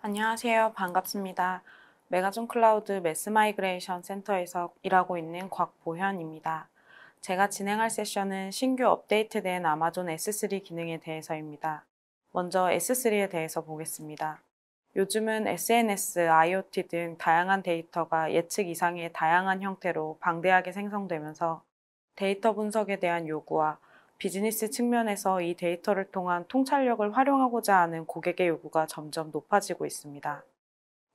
안녕하세요. 반갑습니다. 메가존 클라우드 매스 마이그레이션 센터에서 일하고 있는 곽보현입니다. 제가 진행할 세션은 신규 업데이트된 아마존 S3 기능에 대해서입니다. 먼저 S3에 대해서 보겠습니다. 요즘은 SNS, IoT 등 다양한 데이터가 예측 이상의 다양한 형태로 방대하게 생성되면서 데이터 분석에 대한 요구와 비즈니스 측면에서 이 데이터를 통한 통찰력을 활용하고자 하는 고객의 요구가 점점 높아지고 있습니다.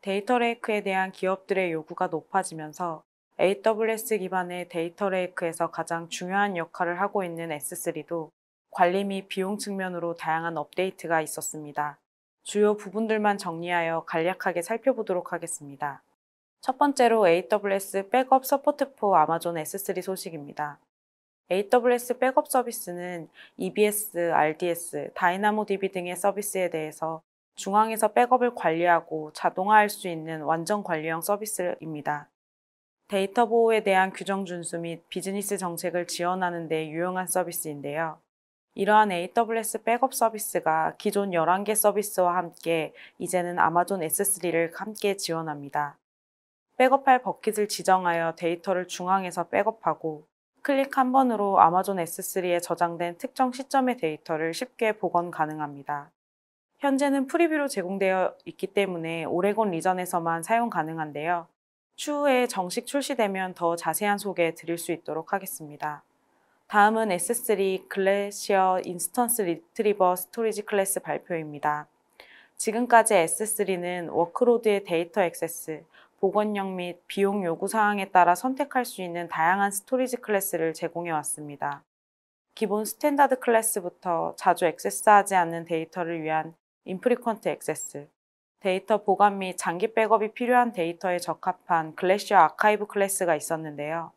데이터 레이크에 대한 기업들의 요구가 높아지면서 AWS 기반의 데이터 레이크에서 가장 중요한 역할을 하고 있는 S3도 관리 및 비용 측면으로 다양한 업데이트가 있었습니다. 주요 부분들만 정리하여 간략하게 살펴보도록 하겠습니다. 첫 번째로 AWS 백업 서포트 포 아마존 S3 소식입니다. AWS 백업 서비스는 EBS, RDS, 다이나모DB 등의 서비스에 대해서 중앙에서 백업을 관리하고 자동화할 수 있는 완전 관리형 서비스입니다. 데이터 보호에 대한 규정 준수 및 비즈니스 정책을 지원하는 데 유용한 서비스인데요. 이러한 AWS 백업 서비스가 기존 11개 서비스와 함께 이제는 아마존 S3를 함께 지원합니다. 백업할 버킷을 지정하여 데이터를 중앙에서 백업하고 클릭 한 번으로 아마존 S3에 저장된 특정 시점의 데이터를 쉽게 복원 가능합니다. 현재는 프리뷰로 제공되어 있기 때문에 오레곤 리전에서만 사용 가능한데요. 추후에 정식 출시되면 더 자세한 소개 드릴 수 있도록 하겠습니다. 다음은 S3 글래시어 인스턴스 리트리버 스토리지 클래스 발표입니다. 지금까지 S3는 워크로드의 데이터 액세스, 보건력 및 비용 요구 사항에 따라 선택할 수 있는 다양한 스토리지 클래스를 제공해 왔습니다. 기본 스탠다드 클래스부터 자주 액세스하지 않는 데이터를 위한 인프리퀀트 액세스, 데이터 보관 및 장기 백업이 필요한 데이터에 적합한 글래시어 아카이브 클래스가 있었는데요.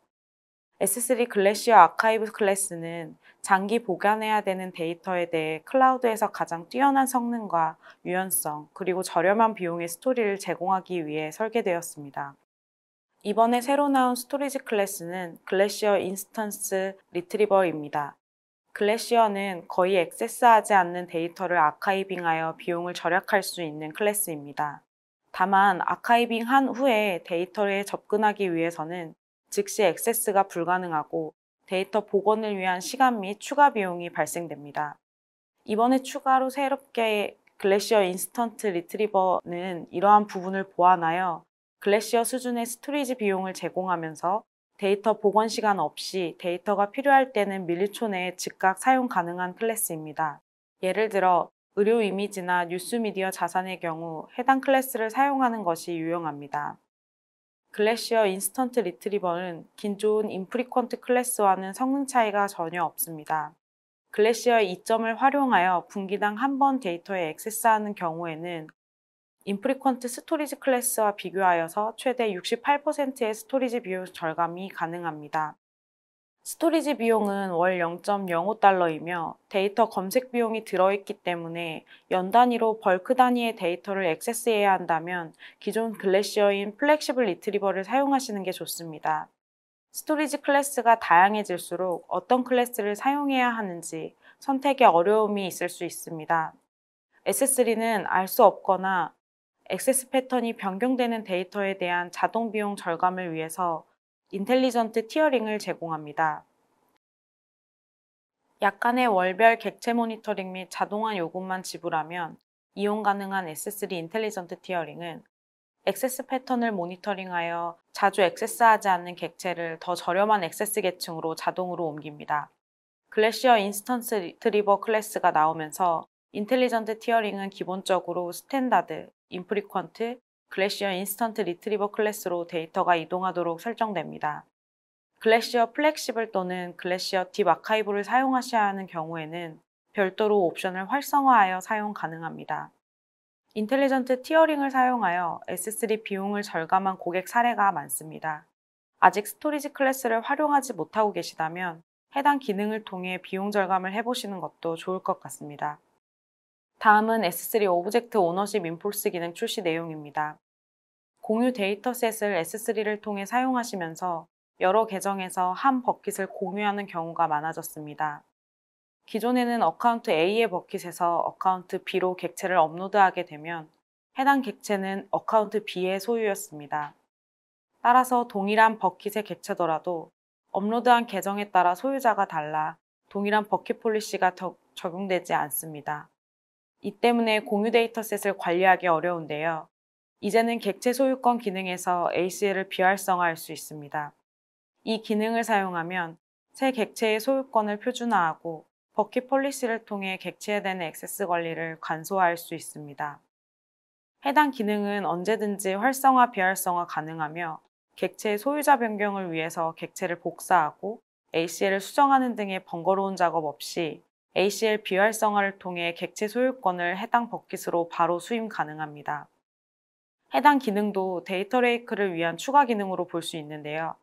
S3 글래시어 아카이브 클래스는 장기 보관해야 되는 데이터에 대해 클라우드에서 가장 뛰어난 성능과 유연성, 그리고 저렴한 비용의 스토리를 제공하기 위해 설계되었습니다. 이번에 새로 나온 스토리지 클래스는 글래시어 인스턴스 리트리버입니다. 글래시어는 거의 액세스하지 않는 데이터를 아카이빙하여 비용을 절약할 수 있는 클래스입니다. 다만 아카이빙한 후에 데이터에 접근하기 위해서는 즉시 액세스가 불가능하고 데이터 복원을 위한 시간 및 추가 비용이 발생됩니다. 이번에 추가로 새롭게 글래시어 인스턴트 리트리버는 이러한 부분을 보완하여 글래시어 수준의 스토리지 비용을 제공하면서 데이터 복원 시간 없이 데이터가 필요할 때는 밀리초 내에 즉각 사용 가능한 클래스입니다. 예를 들어 의료 이미지나 뉴스 미디어 자산의 경우 해당 클래스를 사용하는 것이 유용합니다. 글래시어 인스턴트 리트리버는 긴조은 인프리퀀트 클래스와는 성능 차이가 전혀 없습니다. 글래시어 의 이점을 활용하여 분기당 한 번 데이터에 액세스하는 경우에는 인프리퀀트 스토리지 클래스와 비교하여서 최대 68%의 스토리지 비율 절감이 가능합니다. 스토리지 비용은 월 0.05달러이며 데이터 검색 비용이 들어있기 때문에 연 단위로 벌크 단위의 데이터를 액세스해야 한다면 기존 글래시어인 플렉시블 리트리버를 사용하시는 게 좋습니다. 스토리지 클래스가 다양해질수록 어떤 클래스를 사용해야 하는지 선택에 어려움이 있을 수 있습니다. S3는 알 수 없거나 액세스 패턴이 변경되는 데이터에 대한 자동 비용 절감을 위해서 인텔리전트 티어링을 제공합니다. 약간의 월별 객체 모니터링 및 자동화 요금만 지불하면 이용 가능한 S3 인텔리전트 티어링은 액세스 패턴을 모니터링하여 자주 액세스하지 않는 객체를 더 저렴한 액세스 계층으로 자동으로 옮깁니다. 글래시어 인스턴스 리트리버 클래스가 나오면서 인텔리전트 티어링은 기본적으로 스탠다드, 인프리퀀트, 글래시어 인스턴트 리트리버 클래스로 데이터가 이동하도록 설정됩니다. 글래시어 플렉시블 또는 글래시어 딥 아카이브를 사용하셔야 하는 경우에는 별도로 옵션을 활성화하여 사용 가능합니다. 인텔리전트 티어링을 사용하여 S3 비용을 절감한 고객 사례가 많습니다. 아직 스토리지 클래스를 활용하지 못하고 계시다면 해당 기능을 통해 비용 절감을 해보시는 것도 좋을 것 같습니다. 다음은 S3 오브젝트 오너십 인폴스 기능 출시 내용입니다. 공유 데이터셋을 S3를 통해 사용하시면서 여러 계정에서 한 버킷을 공유하는 경우가 많아졌습니다. 기존에는 어카운트 A의 버킷에서 어카운트 B로 객체를 업로드하게 되면 해당 객체는 어카운트 B의 소유였습니다. 따라서 동일한 버킷의 객체더라도 업로드한 계정에 따라 소유자가 달라 동일한 버킷 폴리시가 적용되지 않습니다. 이 때문에 공유 데이터셋을 관리하기 어려운데요. 이제는 객체 소유권 기능에서 ACL을 비활성화할 수 있습니다. 이 기능을 사용하면 새 객체의 소유권을 표준화하고 버킷 폴리시를 통해 객체에 대한 액세스 관리를 간소화할 수 있습니다. 해당 기능은 언제든지 활성화, 비활성화 가능하며 객체의 소유자 변경을 위해서 객체를 복사하고 ACL을 수정하는 등의 번거로운 작업 없이 ACL 비활성화를 통해 객체 소유권을 해당 버킷으로 바로 수임 가능합니다. 해당 기능도 데이터 레이크를 위한 추가 기능으로 볼 수 있는데요.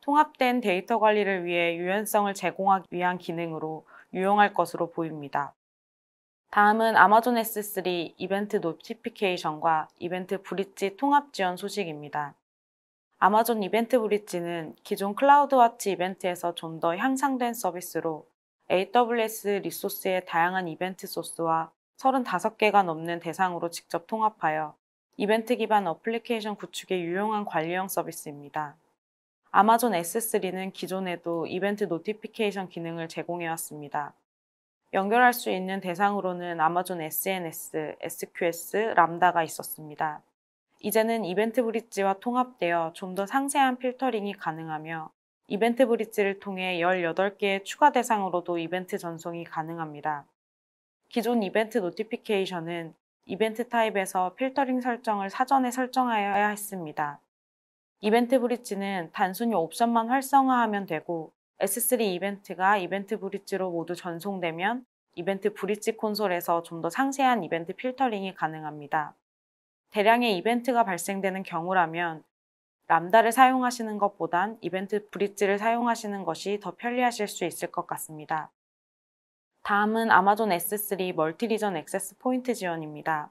통합된 데이터 관리를 위해 유연성을 제공하기 위한 기능으로 유용할 것으로 보입니다. 다음은 아마존 S3 이벤트 노티피케이션과 이벤트 브릿지 통합 지원 소식입니다. 아마존 이벤트 브릿지는 기존 클라우드와치 이벤트에서 좀 더 향상된 서비스로 AWS 리소스의 다양한 이벤트 소스와 35개가 넘는 대상으로 직접 통합하여 이벤트 기반 어플리케이션 구축에 유용한 관리형 서비스입니다. 아마존 S3는 기존에도 이벤트 노티피케이션 기능을 제공해왔습니다. 연결할 수 있는 대상으로는 아마존 SNS, SQS, 람다가 있었습니다. 이제는 이벤트 브릿지와 통합되어 좀 더 상세한 필터링이 가능하며 이벤트 브릿지를 통해 18개의 추가 대상으로도 이벤트 전송이 가능합니다. 기존 이벤트 노티피케이션은 이벤트 타입에서 필터링 설정을 사전에 설정하여야 했습니다. 이벤트 브릿지는 단순히 옵션만 활성화하면 되고 S3 이벤트가 이벤트 브릿지로 모두 전송되면 이벤트 브릿지 콘솔에서 좀 더 상세한 이벤트 필터링이 가능합니다. 대량의 이벤트가 발생되는 경우라면 람다를 사용하시는 것보단 이벤트 브릿지를 사용하시는 것이 더 편리하실 수 있을 것 같습니다. 다음은 아마존 S3 멀티 리전 액세스 포인트 지원입니다.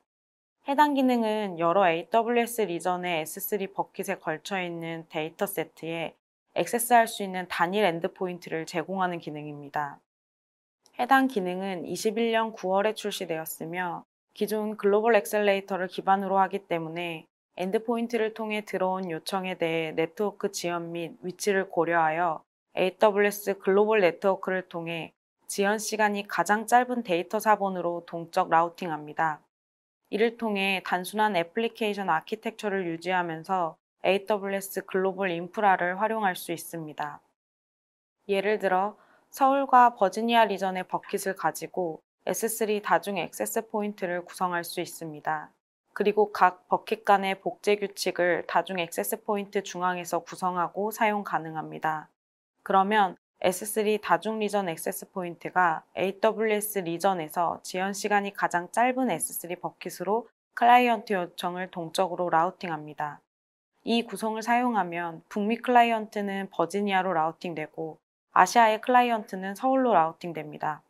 해당 기능은 여러 AWS 리전의 S3 버킷에 걸쳐 있는 데이터 세트에 액세스할 수 있는 단일 엔드포인트를 제공하는 기능입니다. 해당 기능은 21년 9월에 출시되었으며 기존 글로벌 엑셀레이터를 기반으로 하기 때문에 엔드포인트를 통해 들어온 요청에 대해 네트워크 지연및 위치를 고려하여 AWS 글로벌 네트워크를 통해 지연 시간이 가장 짧은 데이터 사본으로 동적 라우팅합니다. 이를 통해 단순한 애플리케이션 아키텍처를 유지하면서 AWS 글로벌 인프라를 활용할 수 있습니다. 예를 들어 서울과 버지니아 리전의 버킷을 가지고 S3 다중 액세스 포인트를 구성할 수 있습니다. 그리고 각 버킷 간의 복제 규칙을 다중 액세스 포인트 중앙에서 구성하고 사용 가능합니다. 그러면 S3 다중 리전 액세스 포인트가 AWS 리전에서 지연 시간이 가장 짧은 S3 버킷으로 클라이언트 요청을 동적으로 라우팅합니다. 이 구성을 사용하면 북미 클라이언트는 버지니아로 라우팅되고 아시아의 클라이언트는 서울로 라우팅됩니다.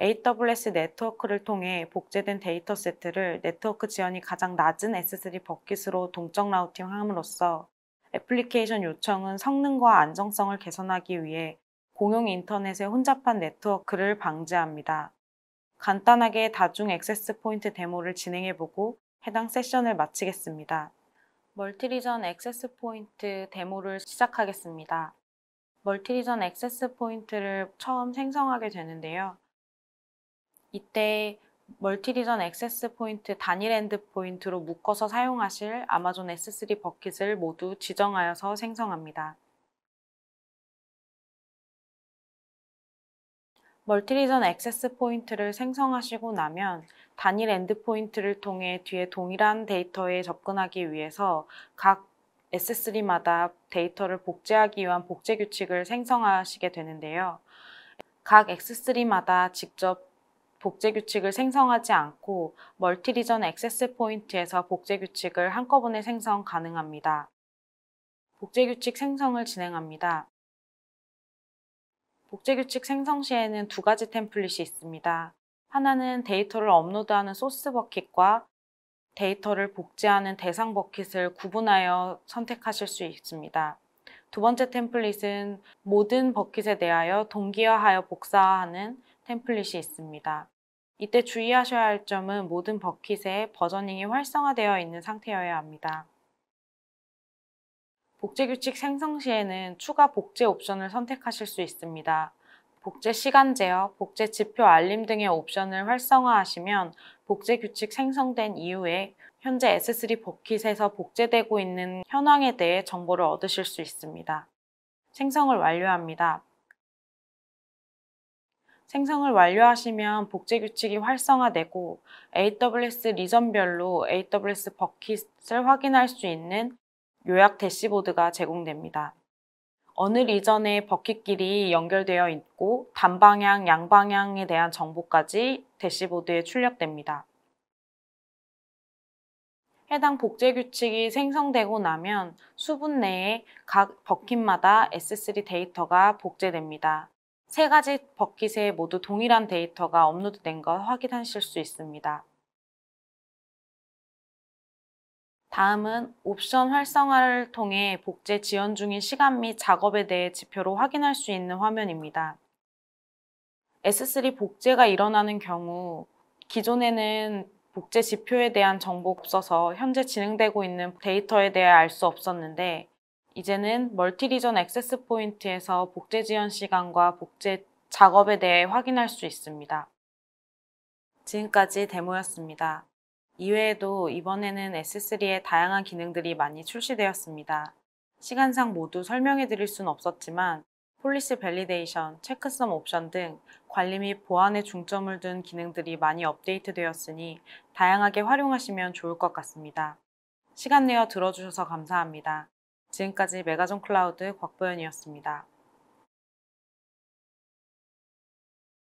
AWS 네트워크를 통해 복제된 데이터 세트를 네트워크 지연이 가장 낮은 S3 버킷으로 동적 라우팅함으로써 애플리케이션 요청은 성능과 안정성을 개선하기 위해 공용 인터넷의 혼잡한 네트워크를 방지합니다. 간단하게 다중 액세스 포인트 데모를 진행해보고 해당 세션을 마치겠습니다. 멀티리전 액세스 포인트 데모를 시작하겠습니다. 멀티리전 액세스 포인트를 처음 생성하게 되는데요. 이때 멀티리전 액세스 포인트 단일 엔드 포인트로 묶어서 사용하실 아마존 S3 버킷을 모두 지정하여서 생성합니다. 멀티리전 액세스 포인트를 생성하시고 나면 단일 엔드 포인트를 통해 뒤에 동일한 데이터에 접근하기 위해서 각 S3마다 데이터를 복제하기 위한 복제 규칙을 생성하시게 되는데요. 각 X3마다 직접 복제 규칙을 생성하지 않고 멀티리전 액세스 포인트에서 복제 규칙을 한꺼번에 생성 가능합니다. 복제 규칙 생성을 진행합니다. 복제 규칙 생성 시에는 두 가지 템플릿이 있습니다. 하나는 데이터를 업로드하는 소스 버킷과 데이터를 복제하는 대상 버킷을 구분하여 선택하실 수 있습니다. 두 번째 템플릿은 모든 버킷에 대하여 동기화하여 복사하는 템플릿이 있습니다. 이때 주의하셔야 할 점은 모든 버킷에 버저닝이 활성화되어 있는 상태여야 합니다. 복제규칙 생성 시에는 추가 복제 옵션을 선택하실 수 있습니다. 복제 시간 제어, 복제 지표 알림 등의 옵션을 활성화하시면 복제 규칙 생성된 이후에 현재 S3 버킷에서 복제되고 있는 현황에 대해 정보를 얻으실 수 있습니다. 생성을 완료합니다. 생성을 완료하시면 복제 규칙이 활성화되고 AWS 리전별로 AWS 버킷을 확인할 수 있는 요약 대시보드가 제공됩니다. 어느 리전에 버킷끼리 연결되어 있고 단방향, 양방향에 대한 정보까지 대시보드에 출력됩니다. 해당 복제 규칙이 생성되고 나면 수분 내에 각 버킷마다 S3 데이터가 복제됩니다. 세 가지 버킷에 모두 동일한 데이터가 업로드된 걸 확인하실 수 있습니다. 다음은 옵션 활성화를 통해 복제 지연 중인 시간 및 작업에 대해 지표로 확인할 수 있는 화면입니다. S3 복제가 일어나는 경우 기존에는 복제 지표에 대한 정보 없어서 현재 진행되고 있는 데이터에 대해 알 수 없었는데 이제는 멀티리전 액세스 포인트에서 복제 지연 시간과 복제 작업에 대해 확인할 수 있습니다. 지금까지 데모였습니다. 이외에도 이번에는 S3의 다양한 기능들이 많이 출시되었습니다. 시간상 모두 설명해 드릴 수는 없었지만 폴리시 밸리데이션, 체크썸 옵션 등 관리 및 보안에 중점을 둔 기능들이 많이 업데이트 되었으니 다양하게 활용하시면 좋을 것 같습니다. 시간 내어 들어주셔서 감사합니다. 지금까지 메가존 클라우드 곽보연이었습니다